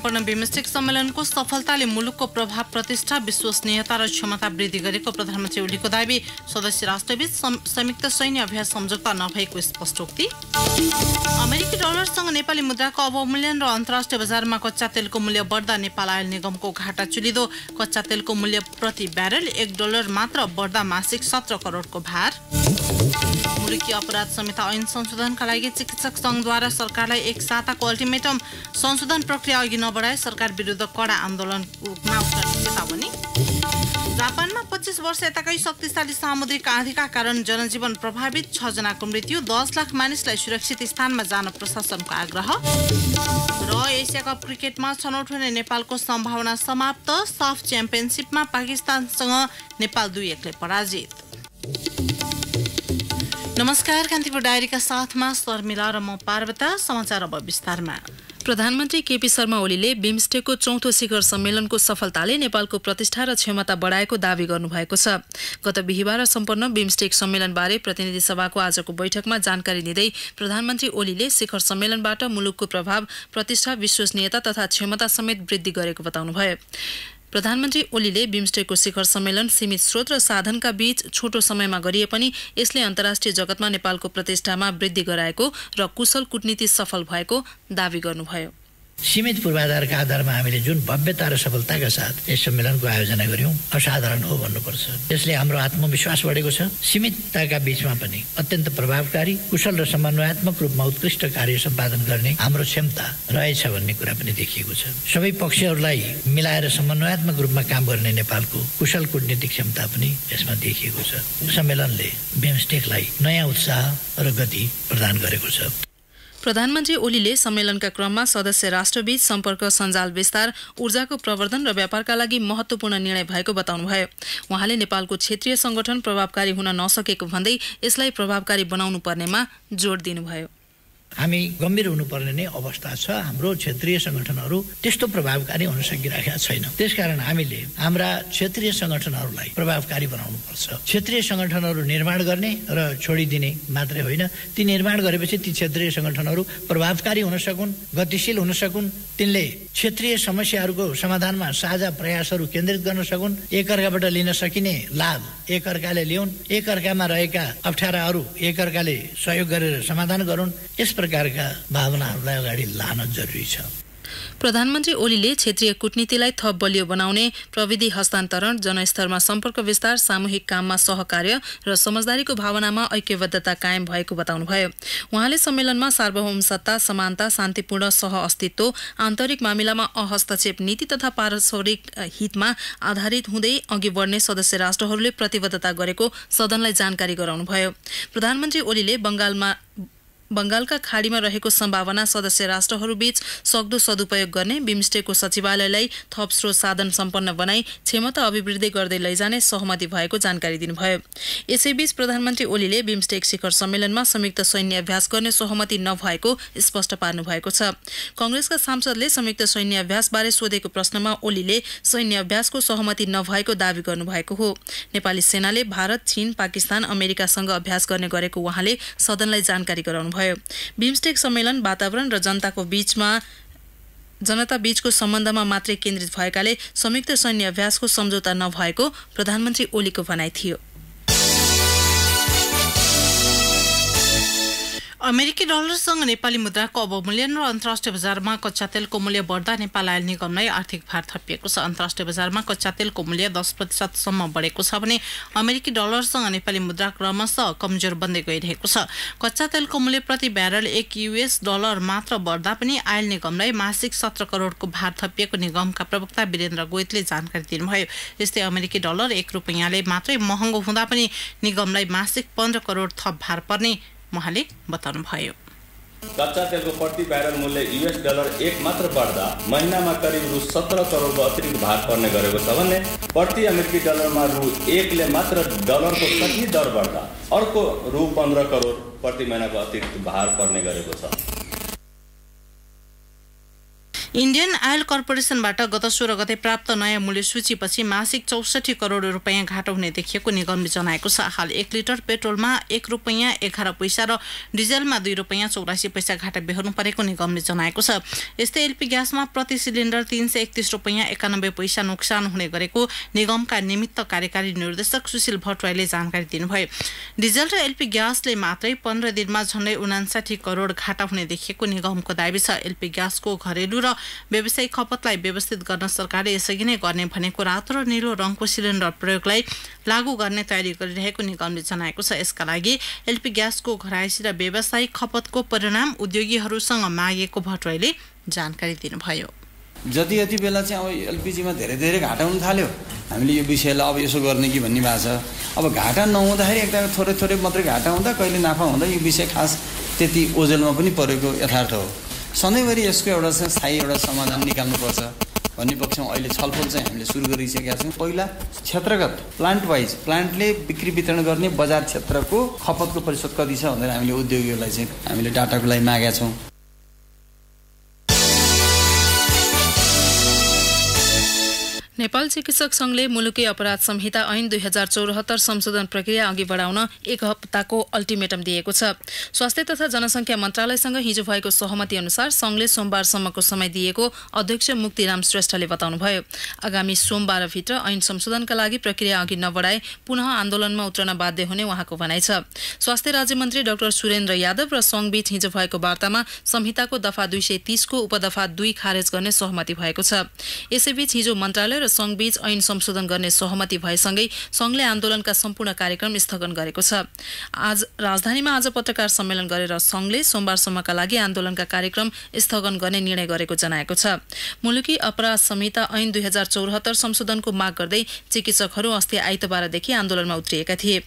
सम्पन्न बिमस्टेक सम्मेलनको सफलताले मुलुकको प्रभाव प्रतिष्ठा विश्वसनीयता र क्षमता वृद्धि गरेको प्रधानमन्त्री ओलीको दावी सदस्य राष्ट्रबीच संयुक्त सैन्य अभ्यास सम्झौता नभएको स्पष्टोक्ति अमेरिकी डलरसँग नेपाली मुद्राको अवमूल्यन र अन्तर्राष्ट्रिय बजारमा कच्चा तेलको मूल्य बढ्दा नेपाल आयल निगमको घाटा चुलिदो कच्चा तेलको मूल्य प्रति ब्यारल एक डलर मात्र बढ्दा मासिक सत्र करोडको भार मुलुकी अपराध संहिता ऐन संशोधनका लागि चिकित्सक संघद्वारा सरकारलाई एक साताको अल्टिमेटम संशोधन प्रक्रिया अघि नबढाए सरकार विरुद्ध कडा आन्दोलनमा चेतावनी जापानमा पच्चिस वर्ष यताकै शक्तिशाली सामुद्रिक आँधीका कारण जनजीवन प्रभावित छजनाको मृत्यु दस लाख मानिसलाई सुरक्षित स्थानमा जान प्रशासनको आग्रह र एसिया कप क्रिकेटमा छनौट हुने नेपालको सम्भावना समाप्त साफ च्याम्पियनसिपमा पाकिस्तानसँग नेपाल दुई एकले पराजित नमस्कार कान्तिपुर डायरीका साथमा शर्मिला र म पार्वता समाचार अब विस्तारमा प्रधानमन्त्री केपी शर्मा ओलीले बिम्स्टेकको चौथो शिखर सम्मेलनको सफलताले नेपालको प्रतिष्ठा र क्षमता बढाएको दावी गर्नुभएको छ गत बिहिबार सम्पन्न बिम्स्टेक सम्मेलनबारे प्रतिनिधि सभाको आजको बैठकमा जानकारी दिँदै प्रधानमन्त्री ओलीले शिखर सम्मेलनबाट मुलुकको प्रभाव प्रतिष्ठा विश्वसनीयता तथा क्षमता समेत वृद्धि गरेको बताउनुभयो प्रधानमन्त्री ओलीले बिम्स्टेकको शिखर सम्मेलन सीमित स्रोत र साधनका बीच छोटो समयमा गरिए पनि यसले अन्तर्राष्ट्रिय जगतमा नेपालको प्रतिष्ठामा वृद्धि गराएको र कुशल कुटनीति सफल भएको दावी गर्नुभयो सीमित पूर्वाधारका आधारमा हामीले जुन भव्यता र सफलताका साथ यस सम्मेलनको आयोजना गर्यौँ असाधारण हो भन्नुपर्छ यसले हाम्रो आत्मविश्वास बढेको छ सीमितताका बीचमा पनि अत्यन्त प्रभावकारी कुशल र समन्वयात्मक रूपमा उत्कृष्ट कार्य सम्पादन गर्ने हाम्रो क्षमता रहेछ भन्ने कुरा पनि देखिएको छ सबै पक्षहरूलाई मिलाएर समन्वयात्मक रूपमा काम गर्ने नेपालको कुशल कुटनीतिक क्षमता पनि यसमा देखिएको छ सम्मेलनले बिमस्टेकलाई नयाँ उत्साह र गति प्रदान गरेको छ प्रधानमन्त्री ओलीले सम्मेलनका क्रममा सदस्य राष्ट्रबीच सम्पर्क सञ्जाल विस्तार ऊर्जाको प्रवर्धन र व्यापारका लागि महत्त्वपूर्ण निर्णय भएको बताउनुभयो उहाँले नेपालको क्षेत्रीय सङ्गठन प्रभावकारी हुन नसकेको भन्दै यसलाई प्रभावकारी बनाउनु पर्नेमा जोड दिनुभयो हामी गम्भीर हुनुपर्ने नै अवस्था छ हाम्रो क्षेत्रीय सङ्गठनहरू त्यस्तो प्रभावकारी हुन सकिरहेका छैन त्यसकारण हामीले हाम्रा क्षेत्रीय सङ्गठनहरूलाई प्रभावकारी बनाउनु पर्छ क्षेत्रीय सङ्गठनहरू निर्माण गर्ने र छोडिदिने मात्रै होइन ती निर्माण गरेपछि ती क्षेत्रीय सङ्गठनहरू प्रभावकारी हुन सकुन् गतिशील हुन सकुन् तिनले क्षेत्रीय समस्याहरूको समाधानमा साझा प्रयासहरू केन्द्रित गर्न सकुन् एकअर्काबाट लिन सकिने लाभ एकअर्काले ल्याउन् एकअर्कामा रहेका अप्ठ्याराहरू एकअर्काले सहयोग गरेर समाधान गरून् यस प्रकारका भावनाहरूलाई अगाडि लान जरुरी छ प्रधानमन्त्री ओलीले क्षेत्रीय कुटनीतिलाई थप बलियो बनाउने प्रविधि हस्तान्तरण जनस्तरमा सम्पर्क विस्तार सामूहिक काममा सहकार्य र समझदारीको भावनामा ऐक्यबद्धता कायम भएको बताउनुभयो उहाँले सम्मेलनमा सार्वभौम सत्ता समानता शान्तिपूर्ण सह अस्तित्व आन्तरिक मामिलामा अहस्तक्षेप नीति तथा पारस्परिक हितमा आधारित हुँदै अघि बढ्ने सदस्य राष्ट्रहरूले प्रतिबद्धता गरेको सदनलाई जानकारी गराउनुभयो प्रधानमन्त्री ओलीले बङ्गालमा बङ्गालका खाडीमा रहेको सम्भावना सदस्य राष्ट्रहरूबीच सक्दो सदुपयोग गर्ने बिम्स्टेकको सचिवालयलाई थप स्रोत साधन सम्पन्न बनाई क्षमता अभिवृद्धि गर्दै लैजाने सहमति भएको जानकारी दिनुभयो यसैबीच प्रधानमन्त्री ओलीले बिम्स्टेक शिखर सम्मेलनमा संयुक्त सैन्य अभ्यास गर्ने सहमति नभएको स्पष्ट पार्नु भएको छ कङ्ग्रेसका सांसदले संयुक्त सैन्य अभ्यासबारे सोधेको प्रश्नमा ओलीले सैन्य अभ्यासको सहमति नभएको दावी गर्नुभएको हो नेपाली सेनाले भारत चीन पाकिस्तान अमेरिकासँग अभ्यास गर्ने गरेको उहाँले सदनलाई जानकारी गराउनुभयो गर्नुभयो बिम्स्टेक सम्मेलन वातावरण र जनताको बीचमा जनता बीचको सम्बन्धमा मात्रै केन्द्रित भएकाले संयुक्त सैन्य अभ्यासको सम्झौता नभएको प्रधानमन्त्री ओलीको भनाइ थियो अमेरिकी डलरसँग नेपाली मुद्राको अवमूल्यन र अन्तर्राष्ट्रिय बजारमा कच्चा तेलको मूल्य बढ्दा नेपाल आयल निगमलाई आर्थिक भार थपिएको छ अन्तर्राष्ट्रिय बजारमा कच्चा तेलको मूल्य दस प्रतिशतसम्म बढेको छ भने अमेरिकी डलरसँग नेपाली मुद्रा क्रमशः कमजोर बन्दै गइरहेको छ कच्चा तेलको मूल्य प्रति ब्यारल एक युएस डलर मात्र बढ्दा पनि आयल निगमलाई मासिक सत्र करोडको भार थपिएको निगमका प्रवक्ता वीरेन्द्र गोइतले जानकारी दिनुभयो यस्तै अमेरिकी डलर एक रुपियाँले मात्रै महँगो हुँदा पनि निगमलाई मासिक पन्ध्र करोड थप भार पर्ने उहाँले बताउनुभयो कच्चा तेलको प्रति ब्यारल मूल्य युएस डलर एक मात्र बढ्दा महिनामा करिब रु सत्र करोडको अतिरिक्त भार पर्ने गरेको छ भने प्रति अमेरिकी डलरमा रु एकले मात्र डलरको सही दर बढ्दा अर्को रु पन्ध्र करोड प्रति महिनाको अतिरिक्त भार पर्ने गरेको छ इन्डियन आयल कर्पोरेसनबाट गत सोह्र गते प्राप्त नयाँ मूल्य सूचीपछि मासिक चौसठी करोड रुपियाँ घाटो हुने देखिएको निगमले जनाएको छ हाल एक लिटर पेट्रोलमा एक रुपियाँ एघार पैसा र डिजलमा दुई रुपियाँ चौरासी पैसा घाटा बेहोर्नु परेको निगमले जनाएको छ यस्तै एलपी ग्यासमा प्रति सिलिन्डर तिन सय एकतिस रुपियाँ एकानब्बे पैसा नोक्सान हुने गरेको निगमका निमित्त कार्यकारी निर्देशक सुशील भट्टराईले जानकारी दिनुभयो डिजल र एलपी ग्यासले मात्रै पन्ध्र दिनमा झन्डै उनासाठी करोड घाटा हुने देखिएको निगमको दावी छ एलपी ग्यासको घरेलु र व्यवसायिक खपतलाई व्यवस्थित गर्न सरकारले यसअघि नै गर्ने भनेको रातो र निलो रङको सिलिन्डर प्रयोगलाई लागू गर्ने तयारी गरिरहेको निगमले जनाएको छ यसका लागि एलपी ग्यासको घराइसी र व्यावसायिक खपतको परिणाम उद्योगीहरूसँग मागेको भट्टराईले जानकारी दिनुभयो जति यति बेला चाहिँ अब एलपिजीमा धेरै धेरै घाटा हुन थाल्यो हामीले यो विषयलाई अब यसो गर्ने कि भन्ने भएको छ अब घाटा नहुँदाखेरि एकदम थोरै थोरै मात्रै घाटा हुँदा कहिले नाफा हुँदा यो विषय खास त्यति ओजेलमा पनि परेको यथार्थ हो सधैँभरि यसको एउटा चाहिँ स्थायी एउटा समाधान निकाल्नुपर्छ भन्ने पक्षमा अहिले छलफल चाहिँ हामीले सुरु गरिसकेका छौँ पहिला क्षेत्रगत प्लान्ट वाइज प्लान्टले बिक्री वितरण गर्ने बजार क्षेत्रको खपतको प्रतिशत कति छ भनेर हामीले उद्योगीहरूलाई चाहिँ हामीले डाटाको लागि मागेका छौँ नेपाल चिकित्सक संघले मुलुकी अपराध संहिता ऐन दुई हजार चौरात्तर संशोधन प्रक्रिया अघि बढाउन एक हप्ताको अल्टिमेटम दिएको छ स्वास्थ्य तथा जनसङ्ख्या मन्त्रालयसँग हिजो भएको सहमति अनुसार संघले सोमबारसम्मको समय दिएको अध्यक्ष मुक्तिराम श्रेष्ठले बताउनुभयो आगामी सोमबारभित्र ऐन संशोधनका लागि प्रक्रिया अघि नबढाए पुनः आन्दोलनमा उत्रन बाध्य हुने उहाँको भनाइ छ स्वास्थ्य राज्य मन्त्री डाक्टर सुरेन्द्र यादव र संघबीच हिजो भएको वार्तामा संहिताको दफा दुई सय तीसको उपदफा दुई खारेज गर्ने सहमति भएको छ यसैबीच हिजो मन्त्रालय र संघबीच ऐन संशोधन गर्ने सहमति भएसँगै संघले आन्दोलनका सम्पूर्ण कार्यक्रम स्थगन गरेको छ आज राजधानीमा आज पत्रकार सम्मेलन गरेर संघले सोमबारसम्मका लागि आन्दोलनका कार्यक्रम स्थगन गर्ने निर्णय गरेको जनाएको छ मुलुकी अपराध संहिता ऐन दुई हजार चौहत्तर संशोधनको माग गर्दै चिकित्सकहरू अस्ति आइतबारदेखि आन्दोलनमा उत्रिएका थिए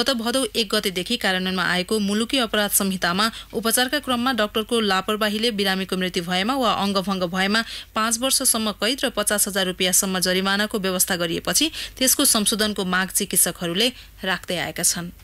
गत भदौ एक गतेदेखि कार्यान्वयनमा आएको मुलुकी अपराध संहितामा उपचारका क्रममा डाक्टरको लापरवाहीले बिरामीको मृत्यु भएमा वा अङ्गभङ्ग भएमा पाँच वर्षसम्म कैद र पचास हजार रुपियाँसम्म जरिवानाको व्यवस्था गरिएपछि त्यसको संशोधनको माग चिकित्सकहरूले राख्दै आएका छन्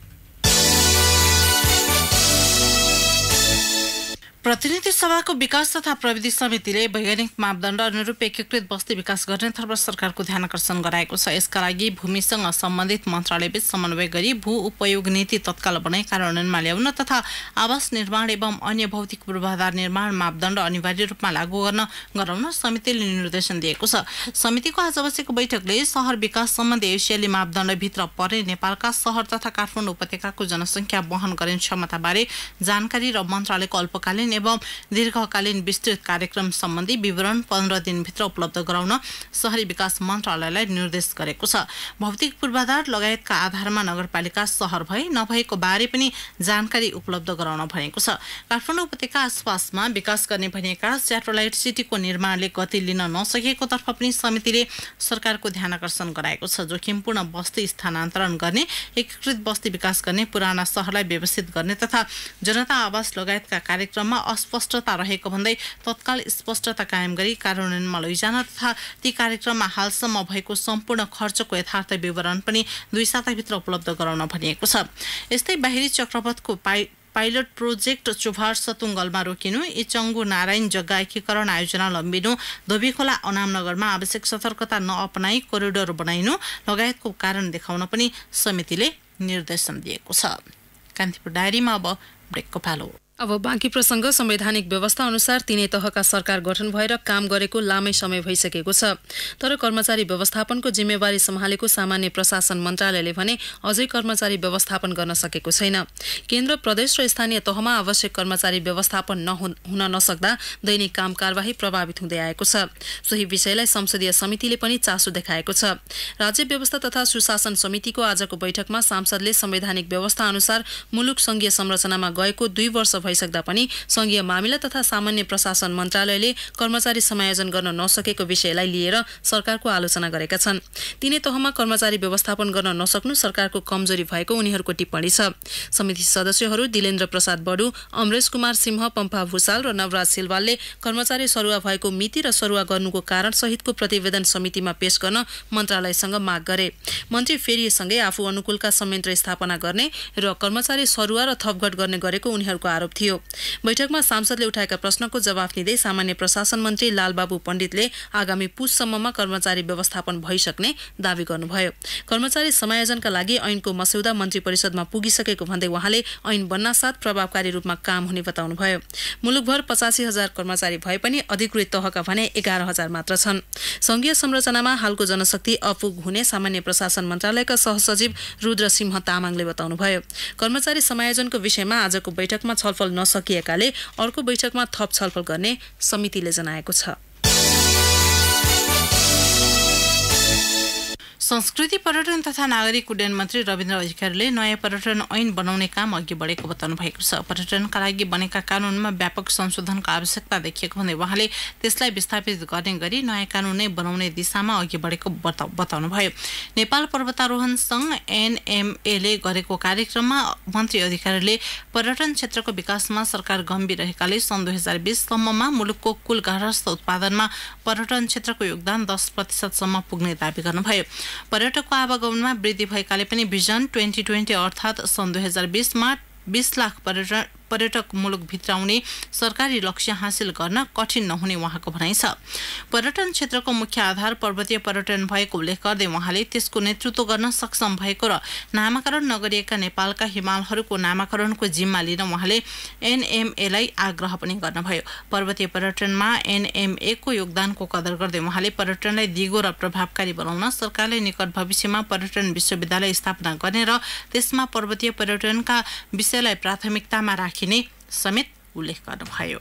प्रतिनिधि सभाको विकास तथा प्रविधि समितिले वैज्ञानिक मापदण्ड अनुरूप एकीकृत बस्ती विकास गर्नेतर्फ सरकारको ध्यान आकर्षण गराएको छ यसका लागि भूमिसँग सम्बन्धित मन्त्रालयबीच समन्वय गरी भू उपयोग नीति तत्काल बनाई कार्यान्वयनमा ल्याउन तथा आवास निर्माण एवं अन्य भौतिक पूर्वाधार निर्माण मापदण्ड अनिवार्य रूपमा लागू गर्न गराउन समितिले निर्देशन दिएको छ समितिको आज बसेको बैठकले सहर विकास सम्बन्धी एसियाली मापदण्डभित्र परे नेपालका सहर तथा काठमाडौँ उपत्यकाको जनसङ्ख्या वहन गर्ने क्षमताबारे जानकारी र मन्त्रालयको अल्पकालीन एवं दीर्घकालीन विस्तृत कार्यक्रम सम्बन्धी विवरण पन्ध्र दिनभित्र उपलब्ध गराउन सहरी विकास मन्त्रालयलाई निर्देश गरेको छ भौतिक पूर्वाधार लगायतका आधारमा नगरपालिका सहर भई नभएको बारे पनि जानकारी उपलब्ध गराउन भनेको छ काठमाडौँ उपत्यका आसपासमा विकास गर्ने भनिएका सेटेलाइट सिटीको निर्माणले गति लिन नसकेकोतर्फ पनि समितिले सरकारको ध्यान आकर्षण गराएको छ जोखिमपूर्ण बस्ती स्थानान्तरण गर्ने एकीकृत बस्ती विकास गर्ने पुराना सहरलाई व्यवस्थित गर्ने तथा जनता आवास लगायतका कार्यक्रममा अस्पष्टता रहेको भन्दै तत्काल स्पष्टता कायम गरी कार्यान्वयनमा लैजान तथा ती कार्यक्रममा हालसम्म भएको सम्पूर्ण खर्चको यथार्थ विवरण पनि दुई साताभित्र उपलब्ध गराउन भनिएको छ यस्तै बाहिरी चक्रपथको पाइ पाइलट प्रोजेक्ट चुभार सतुङ्गलमा रोकिनु इचङ्गु नारायण जग्गा एकीकरण आयोजना लम्बिनु धोबीखोला अनामनगरमा आवश्यक सतर्कता नअपनाई कोरिडोर बनाइनु लगायतको कारण देखाउन पनि समितिले निर्देशन दिएको छ कान्तिपुर डायरीमा अब ब्रेकको पालो अब बाँकी प्रसङ्ग संवैधानिक व्यवस्था अनुसार तिनै तहका सरकार गठन भएर काम गरेको लामै समय भइसकेको छ तर कर्मचारी व्यवस्थापनको जिम्मेवारी सम्हालेको सामान्य प्रशासन मन्त्रालयले भने अझै कर्मचारी व्यवस्थापन गर्न सकेको छैन केन्द्र प्रदेश र स्थानीय तहमा आवश्यक कर्मचारी व्यवस्थापन नहुन नसक्दा दैनिक काम कार्यवाही प्रभावित हुँदै आएको छ सोही विषयलाई संसदीय समितिले पनि चासो देखाएको छ राज्य व्यवस्था तथा सुशासन समितिको आजको बैठकमा सांसदले संवैधानिक व्यवस्था अनुसार मुलुक संघीय संरचनामा गएको दुई वर्ष भइसक्दा पनि संघीय मामिला तथा सामान्य प्रशासन मन्त्रालयले कर्मचारी समायोजन गर्न नसकेको विषयलाई लिएर सरकारको आलोचना गरेका छन् तिनै तहमा कर्मचारी व्यवस्थापन गर्न नसक्नु सरकारको कमजोरी भएको उनीहरूको टिप्पणी छ समिति सदस्यहरू दिलेन्द्र प्रसाद बडु अमरेश कुमार सिंह पम्पा भूषाल र नवराज सिलवालले कर्मचारी सरुवा भएको मिति र सरुवा गर्नुको कारण सहितको प्रतिवेदन समितिमा पेश गर्न मन्त्रालयसँग माग गरे मन्त्री फेरिएसँगै आफू अनुकूलका संयन्त्र स्थापना गर्ने र कर्मचारी सरुवा र थपघट गर्ने गरेको उनीहरूको आरोप थियो बैठकमा सांसदले उठाएका प्रश्नको जवाफ दिँदै सामान्य प्रशासन मन्त्री लालबाबु पण्डितले आगामी पुससम्ममा कर्मचारी व्यवस्थापन भइसक्ने दावी गर्नुभयो कर्मचारी समायोजनका लागि ऐनको मस्यौदा मन्त्री परिषदमा पुगिसकेको भन्दै उहाँले ऐन बन्नासाथ प्रभावकारी रूपमा काम हुने बताउनुभयो मुलुकभर पचासी हजार कर्मचारी भए पनि अधिकृत तहका भने एघार हजार मात्र छन् संघीय संरचनामा हालको जनशक्ति अपुग हुने सामान्य प्रशासन मन्त्रालयका सहसचिव रुद्र सिंह तामाङले बताउनुभयो कर्मचारी समायोजनको विषयमा आजको बैठकमा छलफल छलफल नसकिएकाले अर्को बैठकमा थप छलफल गर्ने समितिले जनाएको छ संस्कृति पर्यटन तथा नागरिक उड्डयन मन्त्री रविन्द्र अधिकारीले नयाँ पर्यटन ऐन बनाउने काम अघि बढेको बताउनु भएको छ पर्यटनका लागि बनेका कानुनमा व्यापक संशोधनको आवश्यकता देखिएको भन्दै उहाँले त्यसलाई विस्थापित गर्ने गरी नयाँ कानुन नै बनाउने दिशामा अघि बढेको बताउनुभयो नेपाल पर्वतारोहण सङ्घ एनएमएले गरेको कार्यक्रममा मन्त्री अधिकारीले पर्यटन क्षेत्रको विकासमा सरकार गम्भीर रहेकाले सन् दुई हजार बिससम्ममा मुलुकको कुल गार्हस्थ उत्पादनमा पर्यटन क्षेत्रको योगदान दस प्रतिशतसम्म पुग्ने दावी गर्नुभयो पर्यटकको आवागमनमा वृद्धि भएकाले पनि भिजन ट्वेन्टी ट्वेन्टी अर्थात् सन् दुई हजार बिसमा बिस लाख पर्यटन पर्यटक मुलुकभित्र आउने सरकारी लक्ष्य हासिल गर्न कठिन नहुने उहाँको भनाइ छ पर्यटन क्षेत्रको मुख्य आधार पर्वतीय पर्यटन भएको उल्लेख गर्दै उहाँले त्यसको नेतृत्व गर्न सक्षम भएको र नामाकरण नगरिएका नेपालका हिमालहरूको नामाकरणको जिम्मा लिन उहाँले एनएमएलाई आग्रह पनि गर्नुभयो पर्वतीय पर्यटनमा एनएमए को योगदानको कदर गर्दै उहाँले पर्यटनलाई दिगो र प्रभावकारी बनाउन सरकारले निकट भविष्यमा पर्यटन विश्वविद्यालय स्थापना गर्ने र त्यसमा पर्वतीय पर्यटनका विषयलाई प्राथमिकतामा राखे देखिने समेत उल्लेख गर्नुभयो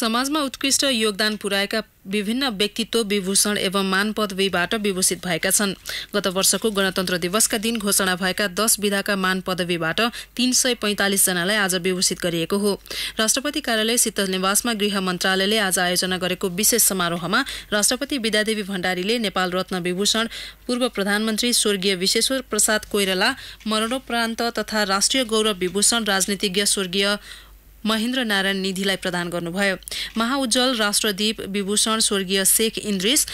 समाजमा उत्कृष्ट योगदान पुर्याएका विभिन्न व्यक्तित्व विभूषण एवं मान पदवीबाट विभूषित भएका छन् गत वर्षको गणतन्त्र दिवसका दिन घोषणा भएका दस विधाका मान पदवीबाट तीन सय पैँतालिसजनालाई आज विभूषित गरिएको हो राष्ट्रपति कार्यालय शीतल निवासमा गृह मन्त्रालयले आज आयोजना गरेको विशेष समारोहमा राष्ट्रपति विद्यादेवी भण्डारीले नेपाल रत्न विभूषण पूर्व प्रधानमन्त्री स्वर्गीय विश्वेश्वर प्रसाद कोइराला मरणोप्रान्त तथा राष्ट्रिय गौरव विभूषण राजनीतिज्ञ स्वर्गीय महेन्द्र नारायण निधिलाई प्रदान गर्नुभयो महाउज्जवल राष्ट्रदीप विभूषण स्वर्गीय शेख इन्द्रिस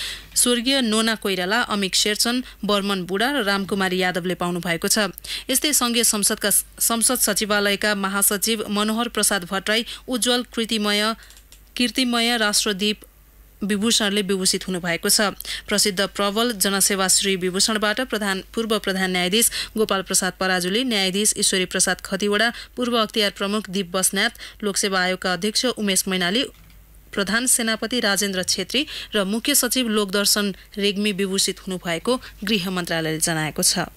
स्वर्गीय नोना कोइराला अमिक शेरचन बर्मन बुढा र रामकुमारी यादवले पाउनु भएको छ यस्तै संघीय संसदका संसद सचिवालयका महासचिव मनोहर प्रसाद भट्टराई उज्जवल कृतिमय कीर्तिमय राष्ट्रदीप विभूषणले विभूषित हुनुभएको छ प्रसिद्ध प्रबल जनसेवा श्री विभूषणबाट प्रधान पूर्व प्रधान न्यायाधीश गोपाल प्रसाद पराजुली न्यायाधीश ईश्वरी प्रसाद खतिवडा पूर्व अख्तियार प्रमुख दीप बस्नेत लोकसेवा आयोगका अध्यक्ष उमेश मैनाली प्रधान सेनापति राजेन्द्र छेत्री र मुख्य सचिव लोकदर्शन रेग्मी विभूषित हुनुभएको गृह मन्त्रालयले जनाएको छ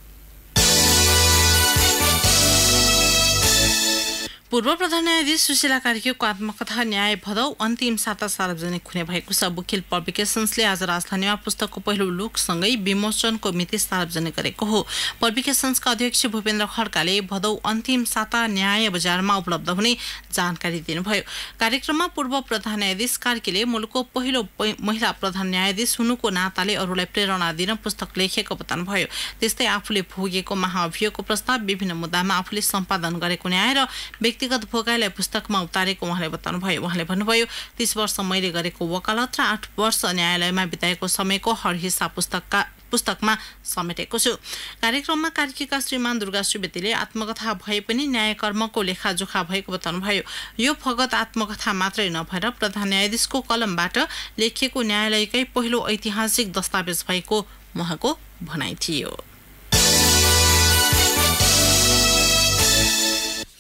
पूर्व प्रधान न्यायाधीश सुशीला कार्कीको आत्मकथा न्याय भदौ अन्तिम साता सार्वजनिक हुने भएको छ वकिल पब्लिकेसन्सले आज राजधानीमा पुस्तकको पहिलो लुकसँगै विमोचनको मिति सार्वजनिक गरेको हो पब्लिकेसन्सका अध्यक्ष भूपेन्द्र खड्काले भदौ अन्तिम साता न्याय बजारमा उपलब्ध हुने जानकारी दिनुभयो कार्यक्रममा पूर्व प्रधान न्यायाधीश कार्कीले मुलुकको पहिलो महिला प्रधान न्यायाधीश हुनुको नाताले अरूलाई प्रेरणा दिन पुस्तक लेखेको बताउनुभयो त्यस्तै आफूले भोगेको महाअभियोगको प्रस्ताव विभिन्न मुद्दामा आफूले सम्पादन गरेको न्याय र व्यक्तिगत भोगाईलाई पुस्तकमा उतारेको उहाँले बताउनुभयो उहाँले भन्नुभयो तीस वर्ष मैले गरेको वकालत र आठ वर्ष न्यायालयमा बिताएको समयको हर हिस्सा पुस्तकका पुस्तकमा समेटेको छु कार्यक्रममा कार्कीका श्रीमान दुर्गा सुवेदीले आत्मकथा भए पनि न्यायकर्मको लेखाजोखा भएको बताउनुभयो यो फगत आत्मकथा मात्रै नभएर प्रधान न्यायाधीशको कलमबाट लेखिएको न्यायालयकै पहिलो ऐतिहासिक दस्तावेज भएको उहाँको भनाइ थियो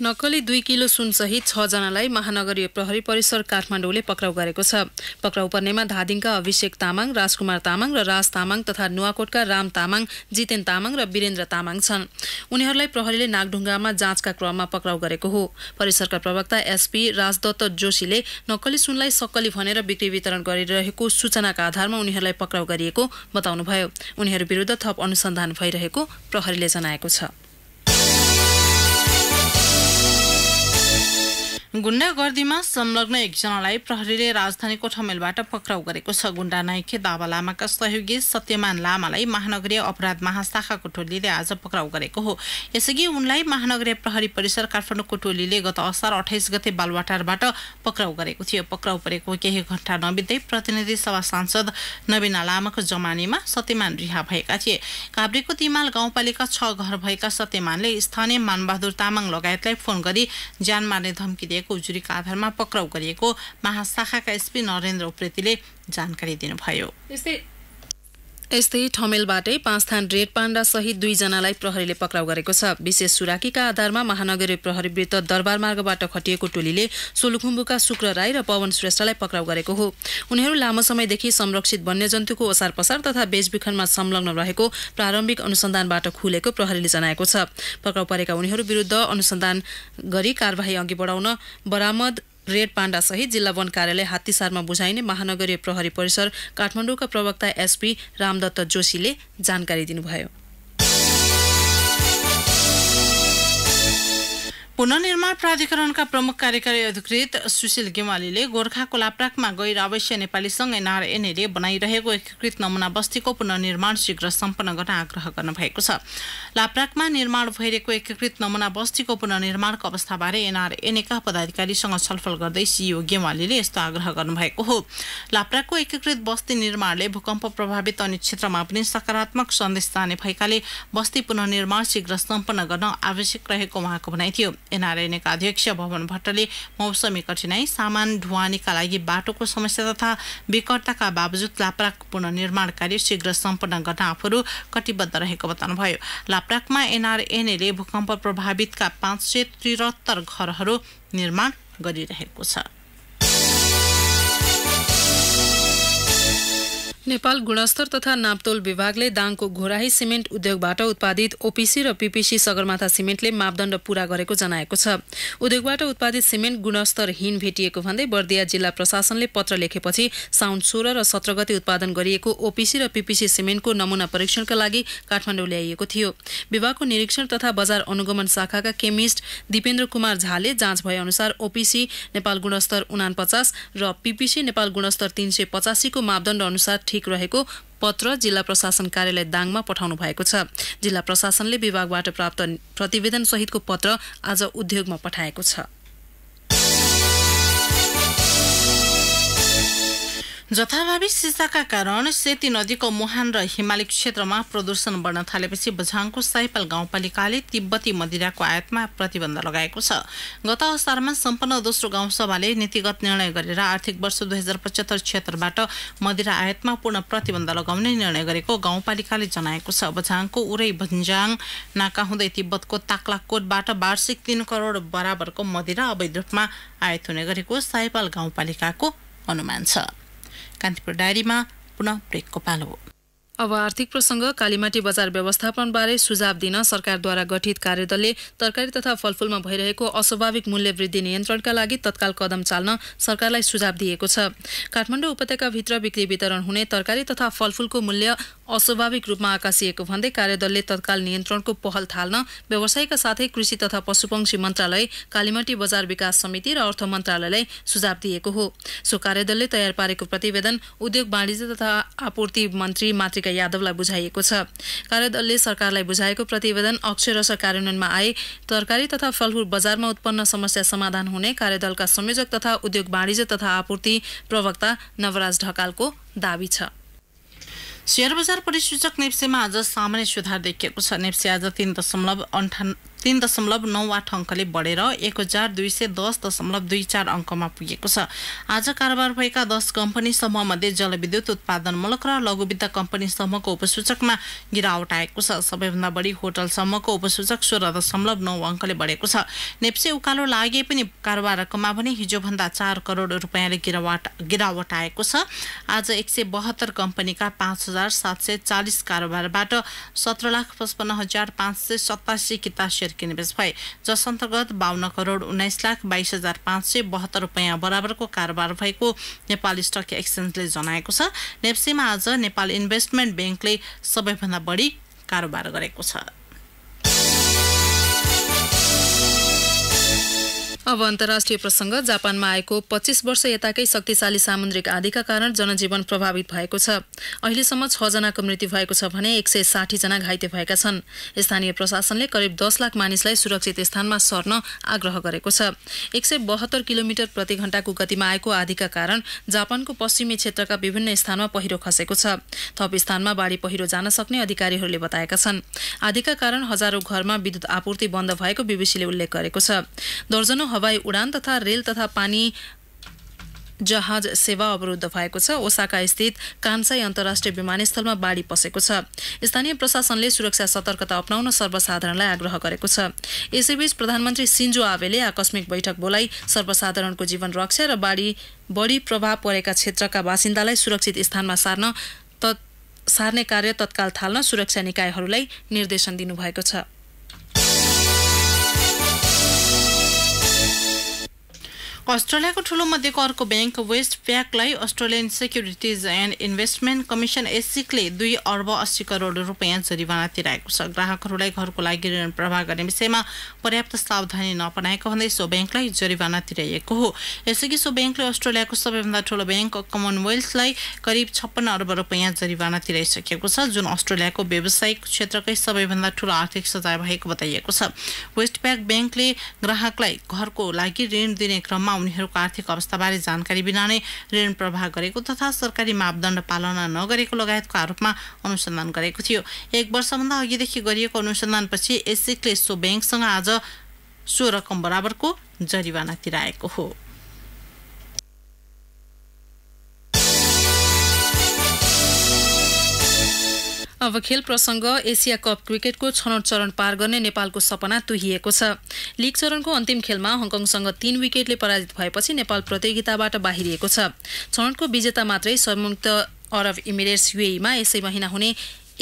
नक्कली दुई किलो सुनसहित छजनालाई महानगरीय प्रहरी परिसर काठमाडौँले पक्राउ गरेको छ पक्राउ पर्नेमा धादिङका अभिषेक तामाङ राजकुमार तामाङ र राज तामाङ तथा नुवाकोटका राम तामाङ जितेन तामाङ र वीरेन्द्र तामाङ छन् उनीहरूलाई प्रहरीले नागढुङ्गामा जाँचका क्रममा पक्राउ गरेको हो परिसरका प्रवक्ता एसपी राजदत्त जोशीले नक्कली सुनलाई सक्कली भनेर बिक्री वितरण गरिरहेको सूचनाका आधारमा उनीहरूलाई पक्राउ गरिएको बताउनुभयो उनीहरू विरुद्ध थप अनुसन्धान भइरहेको प्रहरीले जनाएको छ गुण्डागर्दीमा संलग्न एकजनालाई प्रहरीले राजधानीको ठमेलबाट पक्राउ गरेको छ गुण्डा नायके दावा लामाका सहयोगी सत्यमान लामालाई महानगरीय अपराध महाशाखाको टोलीले आज पक्राउ गरेको हो यसअघि उनलाई महानगरीय प्रहरी परिसर काठमाडौँको टोलीले गत असार अठाइस गते बालवाटारबाट पक्राउ गरेको थियो पक्राउ परेको केही घण्टा नबित्दै प्रतिनिधि सभा सांसद नवीना लामाको जमानीमा सत्यमान रिहा भएका थिए काभ्रेको तिमाल गाउँपालिका छ घर भएका सत्यमानले स्थानीय मानबहादुर तामाङ लगायतलाई फोन गरी ज्यान मार्ने धम्की दिएको गरिएको उजुरीका आधारमा पक्राउ गरिएको महाशाखाका एसपी नरेन्द्र उप्रेतीले जानकारी दिनुभयो यस्तै ठमेलबाटै पाँच थान रेड पाण्डा सहित दुईजनालाई प्रहरीले पक्राउ गरेको छ विशेष सुराकीका आधारमा महानगरीय प्रहरी वृत्त दरबार मार्गबाट खटिएको टोलीले सोलुखुम्बुका शुक्र राई र पवन श्रेष्ठलाई पक्राउ गरेको हो उनीहरू लामो समयदेखि संरक्षित वन्यजन्तुको ओसार पसार तथा बेचबिखनमा संलग्न रहेको प्रारम्भिक अनुसन्धानबाट खुलेको प्रहरीले जनाएको छ पक्राउ परेका उनीहरू विरुद्ध अनुसन्धान गरी कार्यवाही अघि बढाउन बरामद रेड सहित जिल्ला वन कार्यालय हात्तीसारमा बुझाइने महानगरीय प्रहरी परिसर काठमाडौँका प्रवक्ता एसपी रामदत्त जोशीले जानकारी दिनुभयो पुनर्निर्माण प्राधिकरणका प्रमुख कार्यकारी अधिकृत सुशील गेवालीले गोर्खाको लाप्राकमा गैर नेपाली नेपालीसँग एनआरएनएले बनाइरहेको एकीकृत नमुना बस्तीको पुननिर्माण शीघ्र सम्पन्न गर्न आग्रह गर्नुभएको छ लाप्राकमा निर्माण भइरहेको एकीकृत नमुना बस्तीको पुनर्निर्माणको अवस्थाबारे एनआरएनएका पदाधिकारीसँग छलफल गर्दै सिइओ गेवालीले यस्तो आग्रह गर्नुभएको हो लाप्राकको एकीकृत बस्ती निर्माणले भूकम्प प्रभावित अन्य क्षेत्रमा पनि सकारात्मक सन्देश जाने भएकाले बस्ती पुननिर्माण शीघ्र सम्पन्न गर्न आवश्यक रहेको उहाँको भनाइ थियो एनआरए नेका अध्यक्ष भवन भट्टले मौसमी कठिनाई सामान ढुवानीका लागि बाटोको समस्या तथा विकटताका बावजुद लाप्राक पुनर्निर्माण कार्य शीघ्र सम्पन्न गर्न आफूहरू कटिबद्ध रहेको बताउनुभयो लाप्राकमा एनआरएनएले भूकम्प प्रभावितका पाँच सय त्रिहत्तर घरहरू निर्माण गरिरहेको छ नेपाल गुणस्तर तथा नापतोल विभागले दाङको घोराही सिमेन्ट उद्योगबाट उत्पादित ओपिसी र पिपिसी सगरमाथा सिमेन्टले मापदण्ड पूरा गरेको जनाएको छ उद्योगबाट उत्पादित सिमेन्ट गुणस्तरहीन भेटिएको भन्दै बर्दिया जिल्ला प्रशासनले पत्र लेखेपछि साउन सोह्र र सत्र गते उत्पादन गरिएको ओपिसी र पिपिसी सिमेन्टको नमुना परीक्षणका लागि काठमाडौँ ल्याइएको थियो विभागको निरीक्षण तथा बजार अनुगमन शाखाका केमिस्ट दिपेन्द्र कुमार झाले जाँच भएअनुसार ओपिसी नेपाल गुणस्तर उना र पिपिसी नेपाल गुणस्तर तिन सय पचासीको मापदण्ड अनुसार ठिक रहेको पत्र जिल्ला प्रशासन कार्यालय दाङमा पठाउनु भएको छ जिल्ला प्रशासनले विभागबाट प्राप्त प्रतिवेदन सहितको पत्र आज उद्योगमा पठाएको छ जथाभावी सिसाका कारण सेती नदीको मुहान र हिमाली क्षेत्रमा प्रदूषण बढ्न थालेपछि बझाङको साइपाल गाउँपालिकाले तिब्बती मदिराको आयातमा प्रतिबन्ध लगाएको छ गत असारमा सम्पन्न दोस्रो गाउँसभाले नीतिगत निर्णय गरेर आर्थिक वर्ष दुई हजार पचहत्तर क्षेत्रबाट मदिरा आयातमा पूर्ण प्रतिबन्ध लगाउने निर्णय गरेको गाउँपालिकाले जनाएको छ बझाङको उरै भन्जाङ नाका हुँदै तिब्बतको ताक्लाकोटबाट वार्षिक तिन करोड बराबरको मदिरा अवैध रूपमा आयात हुने गरेको साइपाल गाउँपालिकाको अनुमान छ कान्तिपुर डायरीमा पुनः ब्रेकको पालो हो अब आर्थिक प्रसङ्ग कालीमाटी बजार व्यवस्थापनबारे सुझाव दिन सरकारद्वारा गठित कार्यदलले तरकारी तथा फलफूलमा भइरहेको अस्वाभाविक मूल्य वृद्धि नियन्त्रणका लागि तत्काल कदम चाल्न सरकारलाई सुझाव दिएको छ काठमाडौँ उपत्यकाभित्र बिक्री वितरण हुने तरकारी तथा फलफूलको मूल्य अस्वाभाविक रूपमा आकाशिएको भन्दै कार्यदलले तत्काल नियन्त्रणको पहल थाल्न व्यवसायका साथै कृषि तथा पशुपक्षी मन्त्रालय कालीमाटी बजार विकास समिति र अर्थ मन्त्रालयलाई सुझाव दिएको हो सो कार्यदलले तयार पारेको प्रतिवेदन उद्योग वाणिज्य तथा आपूर्ति मन्त्री मातृका यादवलाई बुझाइएको छ कार्यदलले सरकारलाई बुझाएको प्रतिवेदन अक्षरस कार्यान्वयनमा आए तरकारी तथा फलफुल बजारमा उत्पन्न समस्या समाधान हुने कार्यदलका संयोजक तथा उद्योग वाणिज्य तथा आपूर्ति प्रवक्ता नवराज ढकालको दावी छ शेयर बजार परिसूचक नेप्सेमा आज सामान्य सुधार देखिएको छ नेप्से आज तिन दशमलव अन्ठान तीन दशमलव नौ आठ अङ्कले बढेर एक हजार दुई सय दस दशमलव दुई चार अङ्कमा पुगेको छ आज कारोबार भएका दस कम्पनी समूहमध्ये जलविद्युत उत्पादनमूलक र लघुवित्त कम्पनी समूहको उपसूचकमा गिरावट आएको छ सबैभन्दा बढी होटल समूहको उपसूचक सोह्र दशमलव नौ अङ्कले बढेको छ नेप्से उकालो लागे पनि कारोबार रकममा भने हिजोभन्दा चार करोड रुपियाँले गिरावट गिरावट आएको छ आज एक सय बहत्तर कम्पनीका पाँच हजार सात सय चालिस कारोबारबाट सत्र लाख पचपन्न हजार पाँच सय सतासी शेयर किने भए जस अन्तर्गत बाहन्न करोड उन्नाइस लाख बाइस हजार पाँच सय बहत्तर रुपियाँ बराबरको कारोबार भएको नेपाल स्टक एक्सचेन्जले जनाएको छ नेप्सीमा आज नेपाल इन्भेस्टमेन्ट ब्याङ्कले सबैभन्दा बढी कारोबार गरेको छ अब अन्तर्राष्ट्रिय प्रसङ्ग जापानमा आएको पच्चिस वर्ष यताकै शक्तिशाली सामुद्रिक आँधीका कारण जनजीवन प्रभावित भएको छ अहिलेसम्म छजनाको मृत्यु भएको छ भने एक सय साठीजना घाइते भएका छन् स्थानीय प्रशासनले करिब दस लाख मानिसलाई सुरक्षित स्थानमा सर्न आग्रह गरेको छ एक सय बहत्तर किलोमिटर प्रति घण्टाको गतिमा आएको आँधीका कारण जापानको पश्चिमी क्षेत्रका विभिन्न स्थानमा पहिरो खसेको छ थप स्थानमा बाढी पहिरो जान सक्ने अधिकारीहरूले बताएका छन् आँधीका कारण हजारौँ घरमा विद्युत आपूर्ति बन्द भएको बीबीसीले उल्लेख गरेको छ दर्जनौ हवाई उडान तथा रेल तथा पानी जहाज सेवा अवरुद्ध भएको छ ओसाका स्थित कान्साई अन्तर्राष्ट्रिय विमानस्थलमा बाढी पसेको छ स्थानीय प्रशासनले सुरक्षा सतर्कता अप्नाउन सर्वसाधारणलाई आग्रह गरेको छ यसैबीच प्रधानमन्त्री सिन्जो आवेले आकस्मिक बैठक बोलाई सर्वसाधारणको जीवन रक्षा र बाढी बढी प्रभाव परेका क्षेत्रका बासिन्दालाई सुरक्षित स्थानमा सार्न त सार्ने कार्य तत्काल थाल्न सुरक्षा निकायहरूलाई निर्देशन दिनुभएको छ अस्ट्रेलियाको ठुलो मध्येको अर्को ब्याङ्क वेस्ट प्याकलाई Australian securities and investment commission एसिकले दुई अर्ब अस्सी करोड रुपियाँ जरिवाना तिराएको छ ग्राहकहरूलाई घरको लागि ऋण प्रवाह गर्ने विषयमा पर्याप्त सावधानी नपनाएको भन्दै सो ब्याङ्कलाई जरिवाना तिराइएको हो यसअघि सो ब्याङ्कले अस्ट्रेलियाको सबैभन्दा ठुलो ब्याङ्क कमनवेल्थलाई करिब छप्पन्न अर्ब रुपियाँ जरिवाना तिराइसकेको छ जुन अस्ट्रेलियाको व्यावसायिक क्षेत्रकै सबैभन्दा ठुलो आर्थिक सजाय भएको बताइएको छ वेस्ट प्याक ब्याङ्कले ग्राहकलाई घरको लागि ऋण दिने क्रममा क्रममा उनीहरूको आर्थिक अवस्थाबारे जानकारी बिना नै ऋण प्रवाह गरेको तथा सरकारी मापदण्ड पालना नगरेको लगायतको आरोपमा अनुसन्धान गरेको थियो एक वर्षभन्दा अघिदेखि गरिएको अनुसन्धानपछि एसिकले सो ब्याङ्कसँग आज सो रकम बराबरको जरिवाना तिराएको हो अब खेल प्रसङ्ग एसिया कप क्रिकेटको छनौट चरण पार गर्ने नेपालको सपना तुहिएको छ लिग चरणको अन्तिम खेलमा हङकङसँग तीन विकेटले पराजित भएपछि नेपाल प्रतियोगिताबाट बाहिरिएको छ छनौटको विजेता मात्रै संयुक्त अरब इमिरेट्स युएमा यसै महिना हुने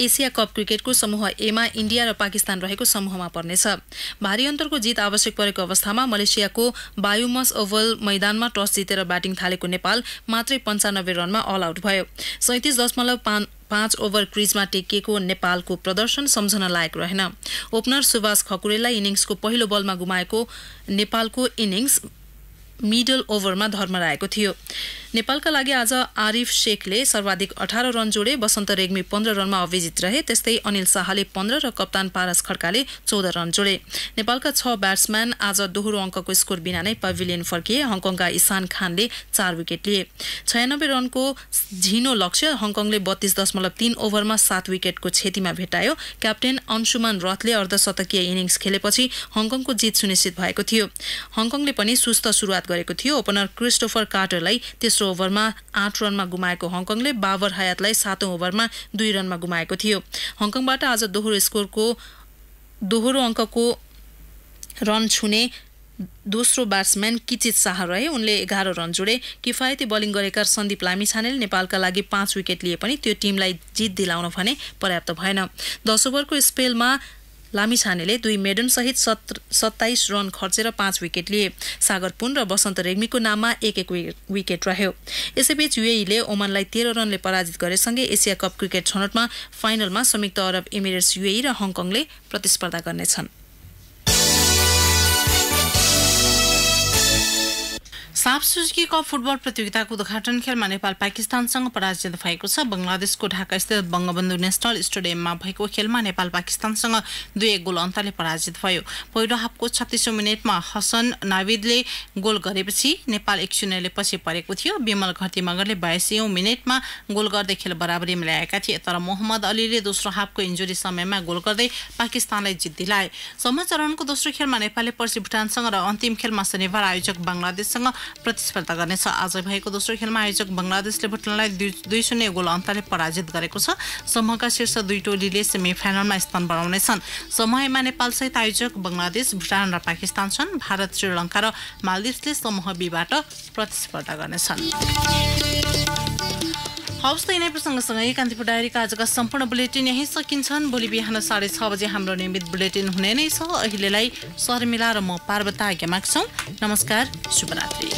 एसिया कप क्रिकेटको समूह एमा इन्डिया र पाकिस्तान रहेको समूहमा पर्नेछ भारी अन्तरको जित आवश्यक परेको अवस्थामा मलेसियाको बायुमस ओभल मैदानमा टस जितेर ब्याटिङ थालेको नेपाल मात्रै पन्चानब्बे रनमा अल आउट भयो सैतिस दशमलव पाँच पाँच ओभर क्रिजमा टेकिएको नेपालको प्रदर्शन सम्झन लायक रहेन ओपनर सुभाष खकुरेलाई इनिङ्सको पहिलो बलमा गुमाएको नेपालको इनिङ्स मिडल ओभरमा धर्मराएको थियो नेपालका लागि आज आरिफ शेखले सर्वाधिक अठार रन जोडे वसन्त रेग्मी पन्ध्र रनमा अभिजित रहे त्यस्तै अनिल शाहले पन्ध्र र कप्तान पारस खड्काले चौध रन जोडे नेपालका छ ब्याट्सम्यान आज दोहोरो अङ्कको स्कोर बिना नै पभिलियन फर्किए हङकङका इसान खानले चार विकेट लिए छयानब्बे रनको झिनो लक्ष्य हङकङले बत्तीस दशमलव तीन ओभरमा सात विकेटको क्षतिमा भेटायो क्याप्टेन अंशुमान रथले अर्धशतकीय इनिङ्स खेलेपछि हङकङको जित सुनिश्चित भएको थियो हङकङले पनि सुस्त सुरुवात गरेको थियो ओपनर क्रिस्टोफर कार्टरलाई त्यस तेस्रो ओभरमा आठ रनमा गुमाएको हङकङले बाबर हयातलाई सातौँ ओभरमा दुई रनमा गुमाएको थियो हङकङबाट आज दोहोरो स्कोरको दोहोरो अङ्कको रन छुने दोस्रो ब्याट्सम्यान किचित शाह रहे उनले एघार रन जोडे किफायती बलिङ गरेका सन्दीप लामिछानेले नेपालका लागि पाँच विकेट लिए पनि त्यो टिमलाई जित दिलाउन भने पर्याप्त भएन दस ओभरको स्पेलमा छानेले दुई मेडनसहित सहित सत्ताइस रन खर्चेर पाँच विकेट लिए सागर पुन र बसन्त रेग्मीको नाममा एक एक विकेट रह्यो यसैबीच युएईले ओमानलाई तेह्र रनले पराजित गरेसँगै एसिया कप क्रिकेट छनौटमा फाइनलमा संयुक्त अरब इमिरेट्स युएई र हङकङले प्रतिस्पर्धा गर्नेछन् साफ सुजुकी कप फुटबल प्रतियोगिताको उद्घाटन खेलमा नेपाल पाकिस्तानसँग पराजित भएको छ बङ्गलादेशको ढाकास्थित बङ्गबन्धु नेसनल स्टेडियममा भएको खेलमा नेपाल पाकिस्तानसँग दुई एक गोल अन्तरले पराजित भयो पहिलो हाफको छत्तिसौँ मिनटमा हसन नाविदले गोल गरेपछि नेपाल एक शून्यले पछि परेको थियो विमल घरती मगरले बयासीौँ मिनटमा गोल गर्दै खेल बराबरी मिलाएका थिए तर मोहम्मद अलीले दोस्रो हाफको इन्जुरी समयमा गोल गर्दै पाकिस्तानलाई जित दिलाए चरणको दोस्रो खेलमा नेपालले पर्सि भुटानसँग र अन्तिम खेलमा शनिबार आयोजक बङ्गलादेशसँग प्रतिस्पर्धा गर्नेछ आज भएको दोस्रो खेलमा आयोजक बङ्गलादेशले भुटानलाई दुई शून्य गोल अन्तरले पराजित गरेको छ समूहका शीर्ष दुई टोलीले सेमी फाइनलमा स्थान बढाउनेछन् समूहमा नेपालसहित आयोजक बङ्गलादेश भुटान र पाकिस्तान छन् भारत श्रीलङ्का र मालदिभ्सले समूह बीबाट प्रतिस्पर्धा गर्नेछन् हवस् त यिनै प्रसङ्गसँगै कान्तिपुर डायरीका आजका सम्पूर्ण बुलेटिन यहीँ सकिन्छन् भोलि बिहान साढे छ बजे हाम्रो नियमित बुलेटिन हुने नै छ अहिलेलाई शर्मिला र म पार्वता आज्ञा माग्छौँ नमस्कार शुभरात्री